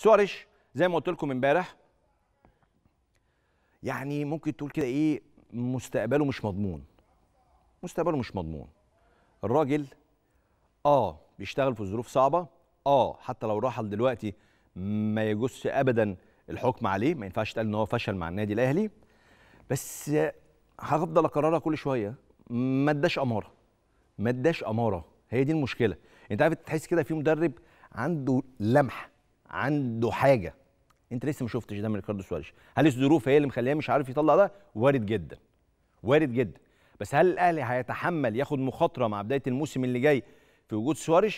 سواريش زي ما قلت لكم امبارح يعني ممكن تقول كده ايه مستقبله مش مضمون مستقبله مش مضمون الراجل اه بيشتغل في ظروف صعبه اه حتى لو رحل دلوقتي ما يجوز ابدا الحكم عليه ما ينفعش تقال ان هو فشل مع النادي الاهلي بس هفضل اكررها كل شويه ما اداش اماره ما اداش اماره هي دي المشكله انت عارف تحس كده في مدرب عنده لمحه عنده حاجه انت لسه ما شفتش ده من ريكاردو سواريز هل الظروف هي اللي مخليه مش عارف يطلع ده وارد جدا وارد جدا بس هل الاهلي هيتحمل ياخد مخاطره مع بدايه الموسم اللي جاي في وجود سواريز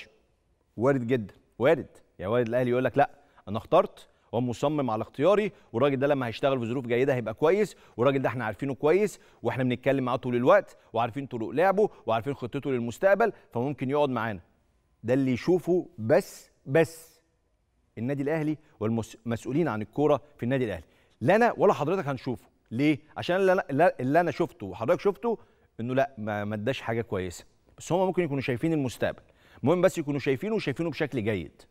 وارد جدا وارد يا يعني وارد الاهلي يقول لك لا انا اخترت ومصمم على اختياري والراجل ده لما هيشتغل في ظروف جيده هيبقى كويس والراجل ده احنا عارفينه كويس واحنا بنتكلم معاه طول الوقت وعارفين طرق لعبه وعارفين خطته للمستقبل فممكن يقعد معانا ده اللي يشوفه بس بس النادي الاهلي والمسؤولين عن الكوره في النادي الاهلي لا انا ولا حضرتك هنشوفه ليه عشان اللي انا شفته وحضرتك شفته انه لا ما اداش حاجه كويسه بس هم ممكن يكونوا شايفين المستقبل المهم بس يكونوا شايفينه وشايفينه بشكل جيد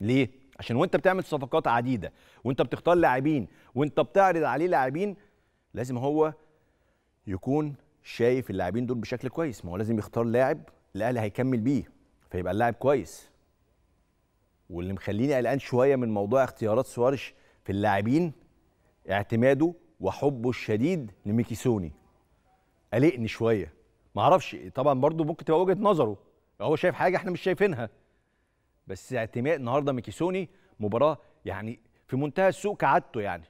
ليه عشان وانت بتعمل صفقات عديده وانت بتختار لاعبين وانت بتعرض عليه لاعبين لازم هو يكون شايف اللاعبين دول بشكل كويس ما هو لازم يختار لاعب الاهلي هيكمل بيه فيبقى اللاعب كويس واللي مخليني قلقان شويه من موضوع اختيارات سوارش في اللاعبين اعتماده وحبه الشديد لميكيسوني قلقني شويه ما اعرفش طبعا برضو ممكن تبقى وجهه نظره هو شايف حاجه احنا مش شايفينها بس اعتماد النهارده ميكيسوني مباراه يعني في منتهى السوء كعادته يعني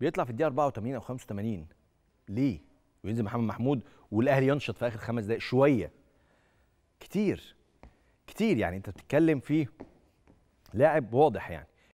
بيطلع في الدقيقه 84 او 85 ليه وينزل محمد محمود والاهلي ينشط في اخر خمس دقائق شويه كتير كتير يعني انت بتتكلم في لاعب واضح يعني